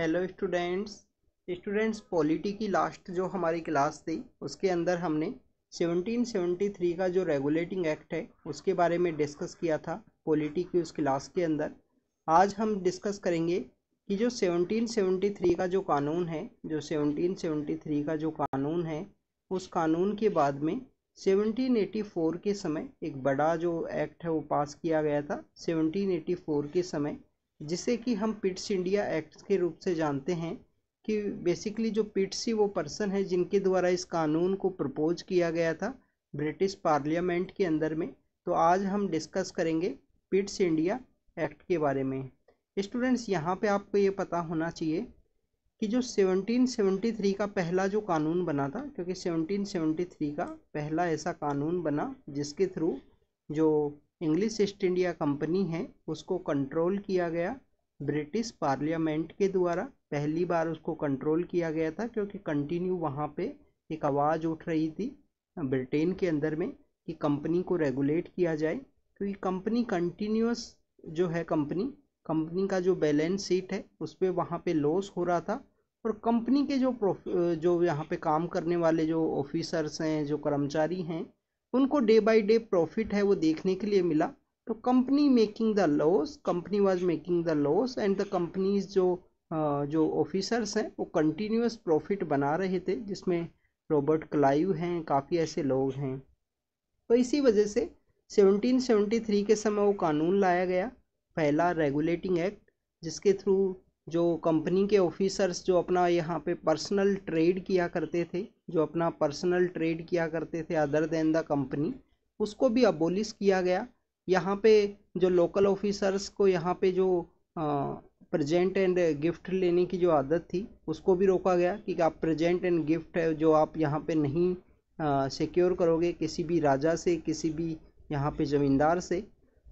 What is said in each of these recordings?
hello students students polity की last जो हमारी क्लास थी उसके अंदर हमने 1773 का जो रेगुलेटिंग एक्ट है उसके बारे में डिस्कस किया था पॉलिटी की उस क्लास के अंदर आज हम डिस्कस करेंगे कि जो 1773 का जो कानून है जो 1773 का जो कानून है उस कानून के बाद में 1784 के समय एक बड़ा जो एक्ट है वो पास किया गया था 1784 के समय जिसे कि हम पिट्स इंडिया एक्ट के रूप से जानते हैं कि बेसिकली जो पिट्स ही वो पर्सन है जिनके द्वारा इस कानून को प्रपोज किया गया था ब्रिटिश पार्लियामेंट के अंदर में तो आज हम डिस्कस करेंगे पिट्स इंडिया एक्ट के बारे में स्टूडेंट्स यहाँ पे आपको ये पता होना चाहिए कि जो 1773 का पहला जो कानून बना था क्योंकि 1773 का पहला ऐसा कानून बना जिसके थ्रू जो इंग्लिश ईस्ट इंडिया कंपनी है उसको कंट्रोल किया गया ब्रिटिश पार्लियामेंट के द्वारा पहली बार उसको कंट्रोल किया गया था क्योंकि कंटिन्यू वहाँ पे एक आवाज़ उठ रही थी ब्रिटेन के अंदर में कि कंपनी को रेगुलेट किया जाए क्योंकि तो कंपनी कंटिन्यूस जो है कंपनी कंपनी का जो बैलेंस शीट है उस पर वहाँ पर लॉस हो रहा था और कंपनी के जो जो यहाँ पे काम करने वाले जो ऑफिसर्स हैं जो कर्मचारी हैं उनको डे बाय डे प्रॉफिट है वो देखने के लिए मिला तो company making the loss company was making the loss and the companies जो जो ऑफिसर्स हैं वो कंटिन्यूस प्रॉफिट बना रहे थे जिसमें रॉबर्ट क्लाइव हैं काफ़ी ऐसे लोग हैं तो इसी वजह से 1773 के समय वो कानून लाया गया पहला रेगुलेटिंग एक्ट जिसके थ्रू जो कंपनी के ऑफिसर्स जो अपना यहाँ पे पर्सनल ट्रेड किया करते थे जो अपना पर्सनल ट्रेड किया करते थे अदर देन द कंपनी उसको भी अबोलिश किया गया यहाँ पे जो लोकल ऑफिसर्स को यहाँ पे जो प्रेजेंट एंड गिफ्ट लेने की जो आदत थी उसको भी रोका गया कि आप प्रेजेंट एंड गिफ्ट है जो आप यहाँ पे नहीं सिक्योर करोगे किसी भी राजा से किसी भी यहाँ पे ज़मींदार से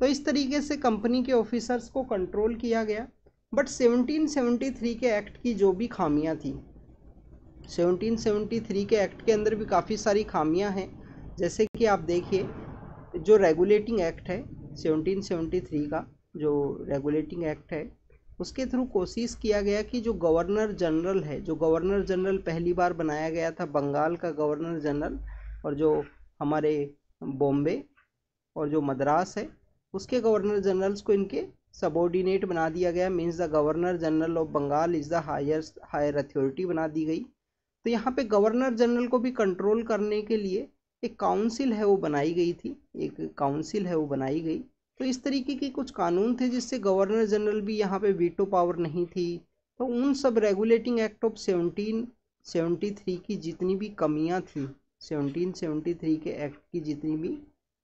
तो इस तरीके से कंपनी के ऑफिसर्स को कंट्रोल किया गया बट 1773 के एक्ट की जो भी खामियां थी 1773 के एक्ट के अंदर भी काफ़ी सारी खामियां हैं जैसे कि आप देखिए जो रेगुलेटिंग एक्ट है 1773 का जो रेगुलेटिंग एक्ट है उसके थ्रू कोशिश किया गया कि जो गवर्नर जनरल है जो गवर्नर जनरल पहली बार बनाया गया था बंगाल का गवर्नर जनरल और जो हमारे बॉम्बे और जो मद्रास है उसके गवर्नर जनरल्स को इनके सबॉर्डिनेट बना दिया गया means the governor general of Bengal is the higher higher authority बना दी गई तो यहाँ पे गवर्नर जनरल को भी कंट्रोल करने के लिए एक काउंसिल है वो बनाई गई थी एक काउंसिल है वो बनाई गई तो इस तरीके के कुछ कानून थे जिससे गवर्नर जनरल भी यहाँ पे वीटो पावर नहीं थी तो उन सब regulating act of seventeen seventy three की जितनी भी कमियाँ थी सेवनटीन सेवेंटी थ्री के एक्ट की जितनी भी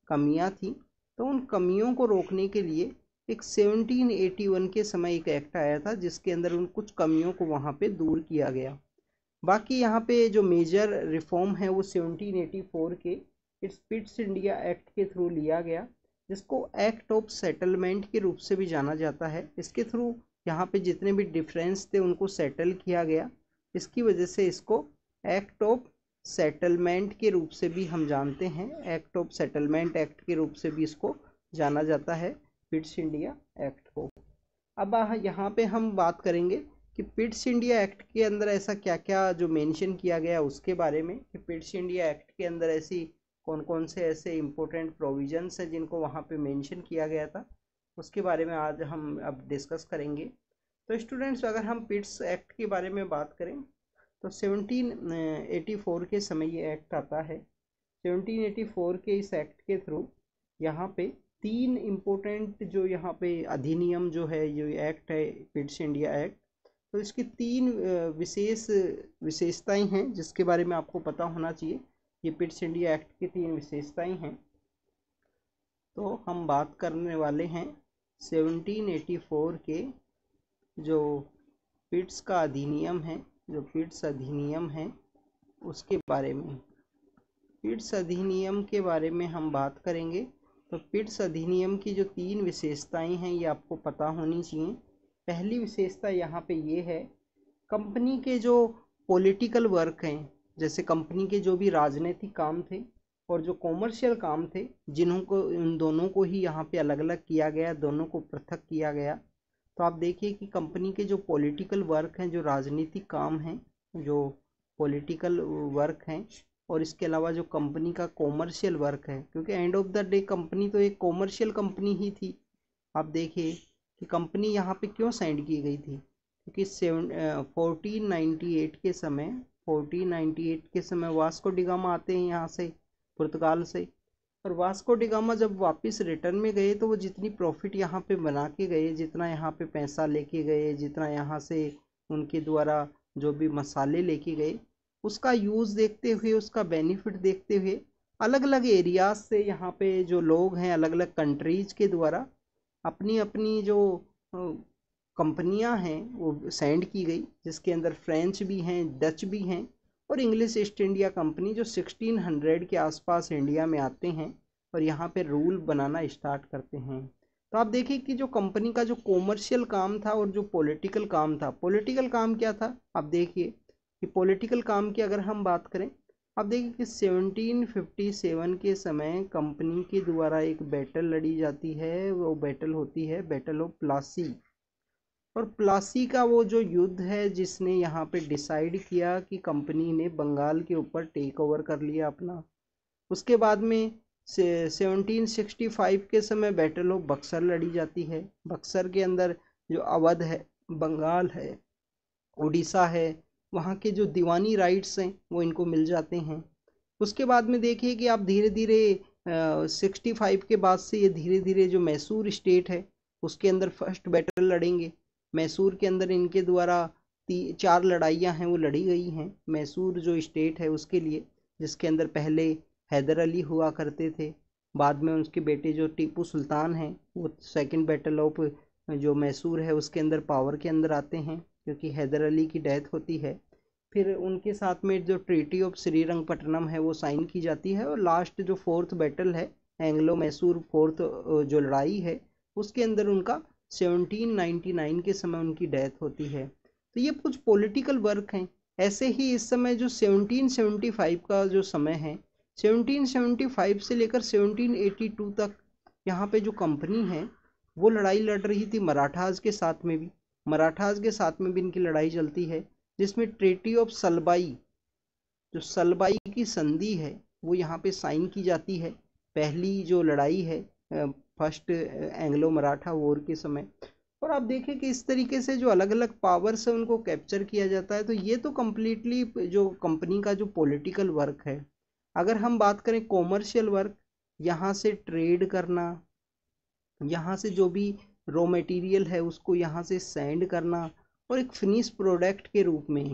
कमियाँ थी तो उन कमियों को रोकने के लिए एक 1781 के समय एक एक्ट आया था जिसके अंदर उन कुछ कमियों को वहाँ पे दूर किया गया बाकी यहाँ पे जो मेजर रिफॉर्म है वो 1784 के इट्स पिट्स इंडिया एक्ट के थ्रू लिया गया जिसको एक्ट ऑफ सेटलमेंट के रूप से भी जाना जाता है इसके थ्रू यहाँ पे जितने भी डिफरेंस थे उनको सेटल किया गया इसकी वजह से इसको एक्ट ऑफ सेटलमेंट के रूप से भी हम जानते हैं एक्ट ऑफ सेटलमेंट एक्ट के रूप से भी इसको जाना जाता है पिट्स इंडिया एक्ट को अब यहाँ पे हम बात करेंगे कि पिट्स इंडिया एक्ट के अंदर ऐसा क्या क्या जो मेंशन किया गया उसके बारे में कि पिट्स इंडिया एक्ट के अंदर ऐसी कौन कौन से ऐसे इम्पोर्टेंट प्रोविजंस हैं जिनको वहाँ पे मेंशन किया गया था उसके बारे में आज हम अब डिस्कस करेंगे तो स्टूडेंट्स अगर हम पिट्स एक्ट के बारे में बात करें तो सेवनटीन के समय ये एक्ट आता है सेवनटीन के इस एक्ट के थ्रू यहाँ पे तीन इम्पोर्टेंट जो यहाँ पे अधिनियम जो है ये एक्ट है पिट्स इंडिया एक्ट तो इसकी तीन विशेष विशेषताएं हैं जिसके बारे में आपको पता होना चाहिए ये पिट्स इंडिया एक्ट की तीन विशेषताएं हैं तो हम बात करने वाले हैं 1784 के जो पिट्स का अधिनियम है जो पिट्स अधिनियम है उसके बारे में पिट्स अधिनियम के बारे में हम बात करेंगे तो पिट्स अधिनियम की जो तीन विशेषताएं हैं ये आपको पता होनी चाहिए पहली विशेषता यहाँ पे ये है कंपनी के जो पॉलिटिकल वर्क हैं जैसे कंपनी के जो भी राजनीतिक काम थे और जो कॉमर्शियल काम थे जिन्हों को इन दोनों को ही यहाँ पे अलग अलग किया गया दोनों को पृथक किया गया तो आप देखिए कि कंपनी के जो पॉलिटिकल वर्क हैं जो राजनीतिक काम हैं जो पॉलिटिकल वर्क हैं और इसके अलावा जो कंपनी का कॉमर्शियल वर्क है क्योंकि end of the day company तो एक कॉमर्शियल कंपनी ही थी आप देखिए कि कंपनी यहाँ पे क्यों साइंड की गई थी क्योंकि सेवन फोर्टीन नाइन्टी एट के समय फोर्टीन नाइन्टी एट के समय वास्को डिगामा आते हैं यहाँ से पुर्तगाल से और वास्को डिगामा जब वापस रिटर्न में गए तो वो जितनी प्रॉफिट यहाँ पे बना के गए जितना यहाँ पे पैसा लेके गए जितना यहाँ से उनके द्वारा जो भी मसाले लेके गए उसका यूज़ देखते हुए उसका बेनिफिट देखते हुए अलग अलग एरियाज से यहाँ पे जो लोग हैं अलग अलग कंट्रीज के द्वारा अपनी अपनी जो कंपनियाँ हैं वो सेंड की गई जिसके अंदर फ्रेंच भी हैं डच भी हैं और इंग्लिश ईस्ट इंडिया कंपनी जो 1600 के आसपास इंडिया में आते हैं और यहाँ पे रूल बनाना स्टार्ट करते हैं तो आप देखिए कि जो कंपनी का जो कॉमर्शियल काम था और जो पॉलिटिकल काम था पॉलिटिकल काम क्या था आप देखिए कि पॉलिटिकल काम की अगर हम बात करें आप देखिए कि 1757 के समय कंपनी के द्वारा एक बैटल लड़ी जाती है वो बैटल होती है बैटल ऑफ प्लासी और प्लासी का वो जो युद्ध है जिसने यहाँ पे डिसाइड किया कि कंपनी ने बंगाल के ऊपर टेक ओवर कर लिया अपना उसके बाद में सेवनटीन सिक्सटी फाइव के समय बैटल ऑफ बक्सर लड़ी जाती है बक्सर के अंदर जो अवध है बंगाल है उड़ीसा है वहाँ के जो दीवानी राइट्स हैं वो इनको मिल जाते हैं उसके बाद में देखिए कि आप धीरे धीरे सिक्सटी फाइव के बाद से ये धीरे धीरे जो मैसूर स्टेट है उसके अंदर फर्स्ट बैटल लड़ेंगे मैसूर के अंदर इनके द्वारा ती चार लड़ाइयाँ हैं वो लड़ी गई हैं मैसूर जो स्टेट है उसके लिए जिसके अंदर पहले हैदर अली हुआ करते थे बाद में उसके बेटे जो टीपू सुल्तान हैं वो सेकेंड बैटल ऑफ जो मैसूर है उसके अंदर पावर के अंदर आते हैं क्योंकि हैदर अली की डेथ होती है फिर उनके साथ में जो ट्रीटी ऑफ श्रीरंगपट्टनम है वो साइन की जाती है और लास्ट जो फोर्थ बैटल है एंग्लो मैसूर फोर्थ जो लड़ाई है उसके अंदर उनका 1799 के समय उनकी डेथ होती है तो ये कुछ पॉलिटिकल वर्क हैं ऐसे ही इस समय जो 1775 का जो समय है 1775 से लेकर 1782 तक यहाँ पे जो कंपनी है वो लड़ाई लड़ रही थी मराठाज के साथ में भी मराठास के साथ में भी इनकी लड़ाई चलती है जिसमें ट्रेटी ऑफ सलबाई जो सलबाई की संधि है वो यहाँ पे साइन की जाती है पहली जो लड़ाई है फर्स्ट एंग्लो मराठा वॉर के समय और आप देखें कि इस तरीके से जो अलग अलग पावर्स है उनको कैप्चर किया जाता है तो ये तो कम्प्लीटली जो कंपनी का जो पॉलिटिकल वर्क है अगर हम बात करें कॉमर्शियल वर्क यहाँ से ट्रेड करना यहाँ से जो भी रॉ मटेरियल है उसको यहाँ से सेंड करना और एक फिनिश प्रोडक्ट के रूप में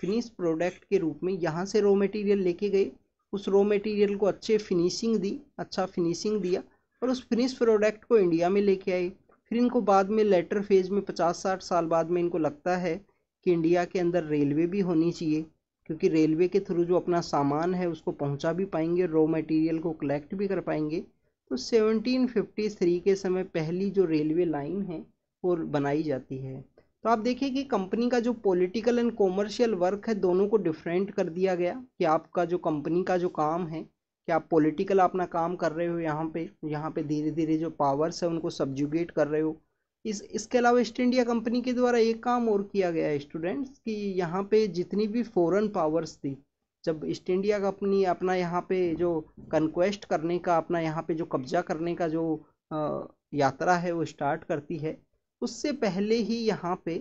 फिनिश प्रोडक्ट के रूप में यहाँ से रॉ मटेरियल लेके गए उस रॉ मटेरियल को अच्छे फिनिशिंग दी अच्छा फिनिशिंग दिया और उस फिनिश प्रोडक्ट को इंडिया में लेके आए फिर इनको बाद में लेटर फेज में पचास साठ साल बाद में इनको लगता है कि इंडिया के अंदर रेलवे भी होनी चाहिए क्योंकि रेलवे के थ्रू जो अपना सामान है उसको पहुंचा भी पाएंगे रॉ मटेरियल को कलेक्ट भी कर पाएंगे तो 1753 के समय पहली जो रेलवे लाइन है वो बनाई जाती है तो आप देखिए कि कंपनी का जो पॉलिटिकल एंड कॉमर्शियल वर्क है दोनों को डिफरेंट कर दिया गया कि आपका जो कंपनी का जो काम है कि आप पॉलिटिकल अपना काम कर रहे हो यहाँ पे यहाँ पे धीरे धीरे जो पावर्स है उनको सब्जुगेट कर रहे हो इस इसके अलावा ईस्ट इंडिया कंपनी के द्वारा एक काम और किया गया है स्टूडेंट्स कि यहाँ पे जितनी भी फॉरेन पावर्स थी जब ईस्ट इंडिया का अपनी अपना यहाँ पे जो कन्क्वेस्ट करने का अपना यहाँ पे जो कब्जा करने का जो यात्रा है वो स्टार्ट करती है उससे पहले ही यहाँ पे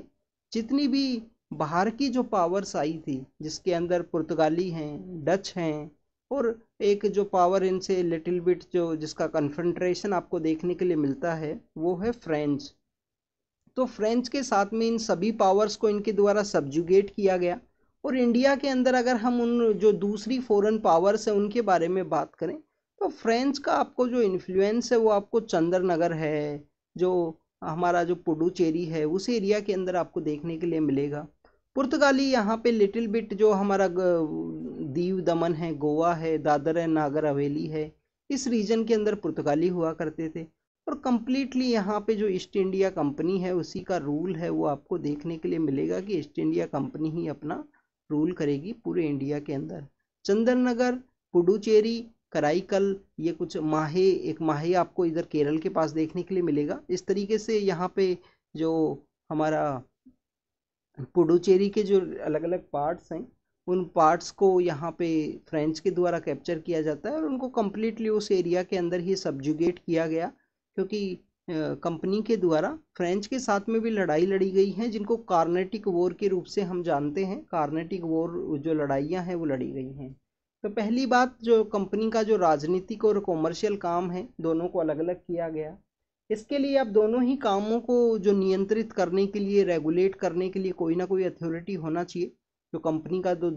जितनी भी बाहर की जो पावर्स आई थी जिसके अंदर पुर्तगाली हैं डच हैं और एक जो पावर इनसे लिटिल बिट जो जिसका कन्फेंट्रेशन आपको देखने के लिए मिलता है वो है फ्रेंच तो फ्रेंच के साथ में इन सभी पावर्स को इनके द्वारा सब्जुगेट किया गया और इंडिया के अंदर अगर हम उन जो दूसरी फॉरेन पावर्स हैं उनके बारे में बात करें तो फ्रेंच का आपको जो इन्फ्लुएंस है वो आपको चंद्रनगर है जो हमारा जो पुडुचेरी है उस एरिया के अंदर आपको देखने के लिए मिलेगा पुर्तगाली यहाँ पे लिटिल बिट जो हमारा दीव दमन है गोवा है दादर है नागर हवेली है इस रीजन के अंदर पुर्तगाली हुआ करते थे और कम्प्लीटली यहाँ पे जो ईस्ट इंडिया कंपनी है उसी का रूल है वो आपको देखने के लिए मिलेगा कि ईस्ट इंडिया कंपनी ही अपना रूल करेगी पूरे इंडिया के अंदर चंदननगर पुडुचेरी कराईकल ये कुछ माहे एक माहे आपको इधर केरल के पास देखने के लिए मिलेगा इस तरीके से यहाँ पे जो हमारा पुडुचेरी के जो अलग अलग पार्ट्स हैं उन पार्ट्स को यहाँ पे फ्रेंच के द्वारा कैप्चर किया जाता है और उनको कम्प्लीटली उस एरिया के अंदर ही सब्जुगेट किया गया क्योंकि कंपनी के द्वारा फ्रेंच के साथ में भी लड़ाई लड़ी गई है जिनको कार्नेटिक वॉर के रूप से हम जानते हैं कार्नेटिक वॉर जो लड़ाइयाँ हैं वो लड़ी गई हैं तो पहली बात जो कंपनी का जो राजनीतिक और कॉमर्शियल काम है दोनों को अलग अलग किया गया इसके लिए अब दोनों ही कामों को जो नियंत्रित करने के लिए रेगुलेट करने के लिए कोई ना कोई अथॉरिटी होना चाहिए जो कंपनी का जो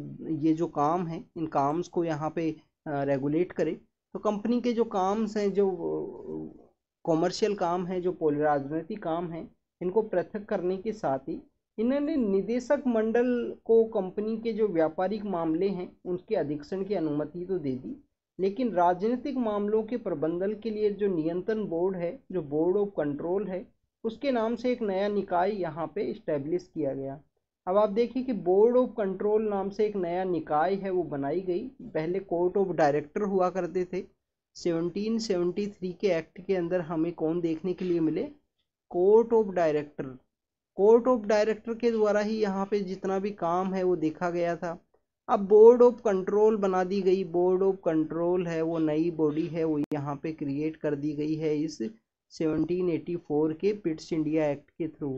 ये जो काम है इन काम्स को यहाँ पे रेगुलेट करे तो कंपनी के जो काम्स हैं जो कॉमर्शियल काम है जो राजनीतिक काम है इनको पृथक करने के साथ ही इन्होंने निदेशक मंडल को कंपनी के जो व्यापारिक मामले हैं उनके अधीक्षण की अनुमति तो दे दी लेकिन राजनीतिक मामलों के प्रबंधन के लिए जो नियंत्रण बोर्ड है जो बोर्ड ऑफ कंट्रोल है उसके नाम से एक नया निकाय यहाँ पे इस्टेब्लिश किया गया अब आप देखिए कि बोर्ड ऑफ कंट्रोल नाम से एक नया निकाय है वो बनाई गई पहले कोर्ट ऑफ डायरेक्टर हुआ करते थे 1773 के एक्ट के अंदर हमें कौन देखने के लिए मिले court of director court of director के द्वारा ही यहाँ पे जितना भी काम है वो देखा गया था अब बोर्ड ऑफ कंट्रोल बना दी गई बोर्ड ऑफ कंट्रोल है वो नई बॉडी है वो यहाँ पे क्रिएट कर दी गई है इस 1784 के पिट्स इंडिया एक्ट के थ्रू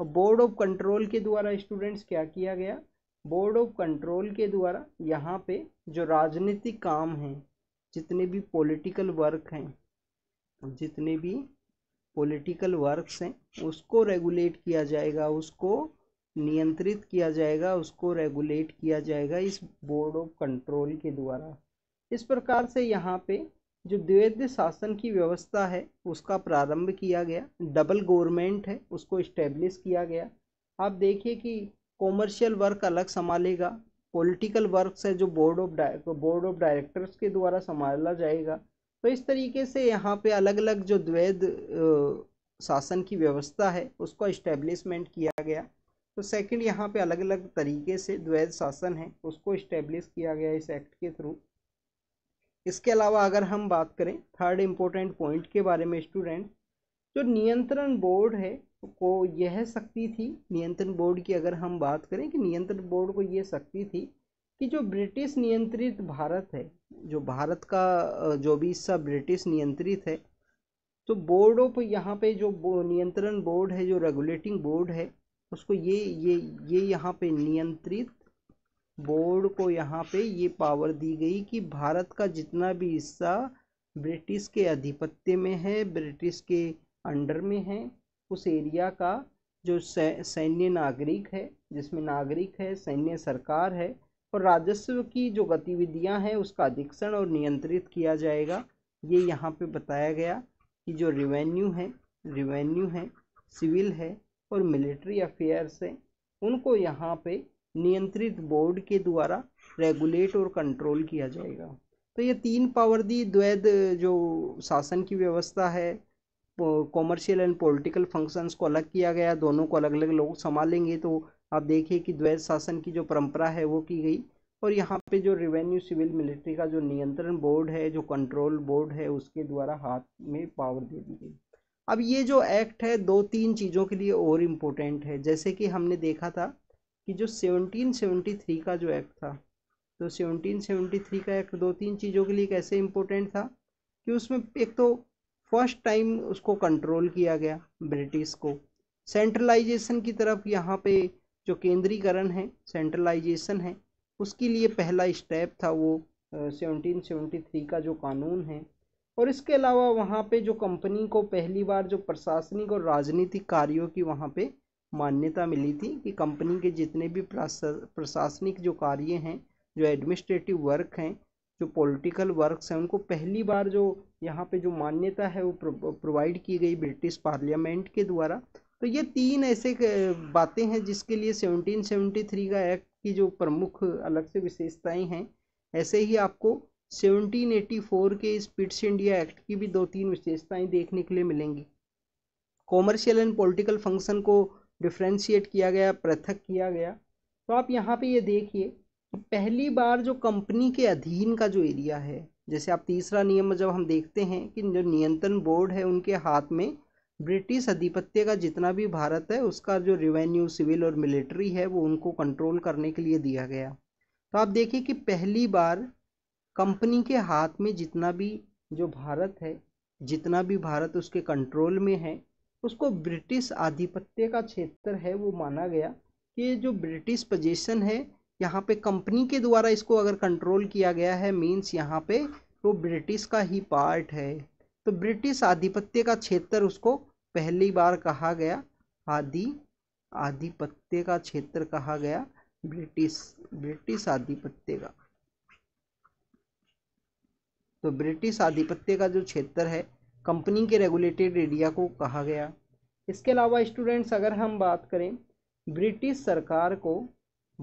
और बोर्ड ऑफ कंट्रोल के द्वारा स्टूडेंट्स क्या किया गया बोर्ड ऑफ कंट्रोल के द्वारा यहाँ पे जो राजनीतिक काम हैं जितने भी पॉलिटिकल वर्क हैं जितने भी पॉलिटिकल वर्क्स हैं उसको रेगुलेट किया जाएगा उसको नियंत्रित किया जाएगा उसको रेगुलेट किया जाएगा इस बोर्ड ऑफ कंट्रोल के द्वारा इस प्रकार से यहाँ पे जो द्वैध शासन की व्यवस्था है उसका प्रारंभ किया गया डबल गवर्नमेंट है उसको इस्टेब्लिश किया गया आप देखिए कि कॉमर्शियल वर्क अलग संभालेगा पॉलिटिकल वर्क्स है जो board of board of directors के द्वारा संभाला जाएगा तो इस तरीके से यहाँ पे अलग अलग जो द्वैध शासन की व्यवस्था है उसको इस्टेब्लिशमेंट किया गया तो सेकंड यहाँ पे अलग अलग तरीके से द्वैध शासन है उसको इस्टेब्लिश किया गया इस एक्ट के थ्रू इसके अलावा अगर हम बात करें थर्ड इम्पोर्टेंट पॉइंट के बारे में स्टूडेंट जो नियंत्रण बोर्ड है को यह शक्ति थी नियंत्रण बोर्ड की अगर हम बात करें कि नियंत्रण बोर्ड को ये शक्ति थी कि जो ब्रिटिश नियंत्रित भारत है जो भारत का जो भी हिस्सा ब्रिटिश नियंत्रित है तो बोर्ड ऑफ यहाँ पे जो नियंत्रण बोर्ड है जो रेगुलेटिंग बोर्ड है उसको ये ये ये यहाँ पे नियंत्रित बोर्ड को यहाँ पे ये पावर दी गई कि भारत का जितना भी हिस्सा ब्रिटिश के आधिपत्य में है ब्रिटिश के अंडर में है उस एरिया का जो सैन्य नागरिक है जिसमें नागरिक है सैन्य सरकार है और राजस्व की जो गतिविधियां हैं उसका अधीक्षण और नियंत्रित किया जाएगा ये यहाँ पे बताया गया कि जो रिवेन्यू है रिवेन्यू है सिविल है और मिलिट्री अफेयर्स है उनको यहाँ पे नियंत्रित बोर्ड के द्वारा रेगुलेट और कंट्रोल किया जाएगा तो ये तीन पावर दी द्वैध जो शासन की व्यवस्था है कॉमर्शियल एंड पॉलिटिकल फंक्शंस को अलग किया गया दोनों को अलग अलग लोग संभालेंगे तो आप देखिए कि द्वैत शासन की जो परंपरा है वो की गई और यहाँ पे जो रेवेन्यू सिविल मिलिट्री का जो नियंत्रण बोर्ड है जो कंट्रोल बोर्ड है उसके द्वारा हाथ में पावर दे दी गई अब ये जो एक्ट है दो तीन चीज़ों के लिए और इम्पोर्टेंट है जैसे कि हमने देखा था कि जो सेवनटीन का जो एक्ट था तो सेवनटीन का एक्ट दो तीन चीज़ों के लिए कैसे इम्पोर्टेंट था कि उसमें एक तो फर्स्ट टाइम उसको कंट्रोल किया गया ब्रिटिश को सेंट्रलाइजेशन की तरफ यहाँ पे जो केंद्रीकरण है सेंट्रलाइजेशन है उसके लिए पहला स्टेप था वो सेवनटीन सेवेंटी थ्री का जो कानून है और इसके अलावा वहाँ पे जो कंपनी को पहली बार जो प्रशासनिक और राजनीतिक कार्यों की वहाँ पे मान्यता मिली थी कि कंपनी के जितने भी प्रशासनिक जो कार्य हैं जो एडमिनिस्ट्रेटिव वर्क हैं जो पॉलिटिकल वर्क्स हैं उनको पहली बार जो यहाँ पे जो मान्यता है वो प्रोवाइड की गई ब्रिटिश पार्लियामेंट के द्वारा तो ये तीन ऐसे बातें हैं जिसके लिए 1773 का एक्ट की जो प्रमुख अलग से विशेषताएं हैं ऐसे ही आपको 1784 के पिट्स इंडिया एक्ट की भी दो तीन विशेषताएं देखने के लिए मिलेंगी कॉमर्शियल एंड पॉलिटिकल फंक्शन को डिफ्रेंशिएट किया गया पृथक किया गया तो आप यहाँ पे ये देखिए पहली बार जो कंपनी के अधीन का जो एरिया है जैसे आप तीसरा नियम जब हम देखते हैं कि जो नियंत्रण बोर्ड है उनके हाथ में ब्रिटिश अधिपत्य का जितना भी भारत है उसका जो रिवेन्यू सिविल और मिलिट्री है वो उनको कंट्रोल करने के लिए दिया गया तो आप देखिए कि पहली बार कंपनी के हाथ में जितना भी जो भारत है जितना भी भारत उसके कंट्रोल में है उसको ब्रिटिश आधिपत्य का क्षेत्र है वो माना गया कि जो ब्रिटिश पोजीशन है यहाँ पे कंपनी के द्वारा इसको अगर कंट्रोल किया गया है मीन्स यहाँ पे वो ब्रिटिश का ही पार्ट है तो ब्रिटिश आधिपत्य का क्षेत्र उसको पहली बार कहा गया आदि आधिपत्य का क्षेत्र कहा गया ब्रिटिश ब्रिटिश आधिपत्य का तो ब्रिटिश आधिपत्य का जो क्षेत्र है कंपनी के रेगुलेटेड एरिया को कहा गया इसके अलावा स्टूडेंट्स अगर हम बात करें ब्रिटिश सरकार को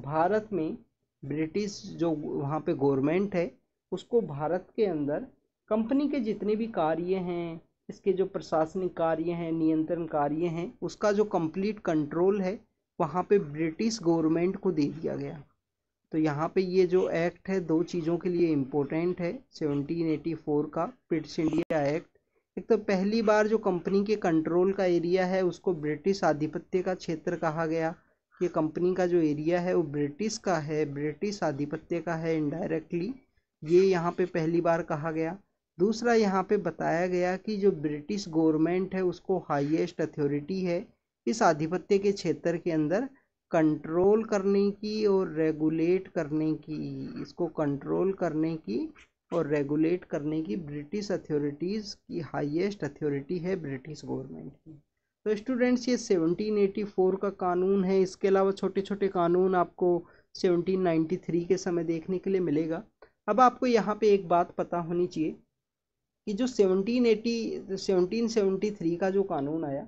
भारत में ब्रिटिश जो वहाँ पे गवर्नमेंट है उसको भारत के अंदर कंपनी के जितने भी कार्य हैं इसके जो प्रशासनिक कार्य हैं नियंत्रण कार्य हैं उसका जो कंप्लीट कंट्रोल है वहाँ पे ब्रिटिश गवर्नमेंट को दे दिया गया तो यहाँ पे ये जो एक्ट है दो चीज़ों के लिए इम्पोर्टेंट है 1784 का पिट्स इंडिया एक्ट एक तो पहली बार जो कंपनी के कंट्रोल का एरिया है उसको ब्रिटिश आधिपत्य का क्षेत्र कहा गया ये कंपनी का जो एरिया है वो ब्रिटिश का है ब्रिटिश आधिपत्य का है इनडायरेक्टली ये यहाँ पे पहली बार कहा गया दूसरा यहाँ पे बताया गया कि जो ब्रिटिश गवर्नमेंट है उसको हाईएस्ट अथॉरिटी है इस आधिपत्य के क्षेत्र के अंदर कंट्रोल करने की और रेगुलेट करने की इसको कंट्रोल करने की और रेगुलेट करने की ब्रिटिश अथॉरिटीज़ की हाईएस्ट अथॉरिटी है ब्रिटिश गवर्नमेंट की तो स्टूडेंट्स ये 1784 का कानून है इसके अलावा छोटे छोटे कानून आपको 1793 के समय देखने के लिए मिलेगा अब आपको यहाँ पे एक बात पता होनी चाहिए कि जो 1780 1773 का जो कानून आया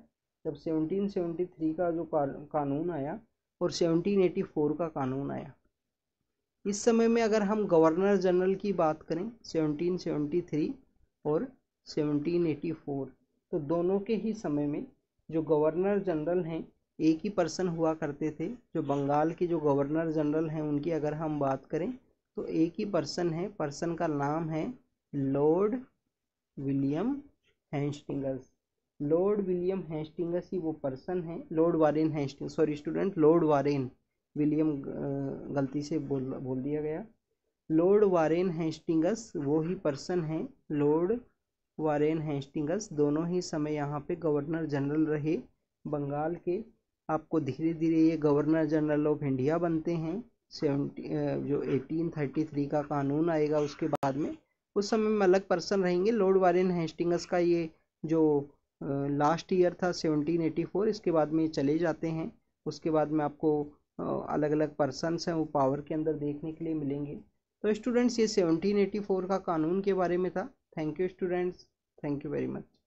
जब 1773 का जो कानून आया और 1784 का कानून आया इस समय में अगर हम गवर्नर जनरल की बात करें 1773 और 1784 तो दोनों के ही समय में जो गवर्नर जनरल हैं एक ही पर्सन हुआ करते थे जो बंगाल के जो गवर्नर जनरल हैं उनकी अगर हम बात करें तो एक ही पर्सन है पर्सन का नाम है lord William Hastings lord William Hastings ही वो पर्सन है lord Warren Hasting sorry student lord Warren William गलती से बोल बोल दिया गया लॉर्ड वारेन हैंस्टिंगस वो ही पर्सन है लॉर्ड वारेन हेस्टिंगस दोनों ही समय यहाँ पे गवर्नर जनरल रहे बंगाल के आपको धीरे धीरे ये गवर्नर जनरल ऑफ इंडिया बनते हैं सेवेंटी जो 1833 का कानून आएगा उसके बाद में उस समय में अलग पर्सन रहेंगे लॉर्ड वारेन हेस्टिंगस का ये जो लास्ट ईयर था फोर इसके बाद में ये चले जाते हैं उसके बाद में आपको अलग अलग पर्सनस हैं वो पावर के अंदर देखने के लिए मिलेंगे तो स्टूडेंट्स ये 1784 का कानून के बारे में था thank you students thank you very much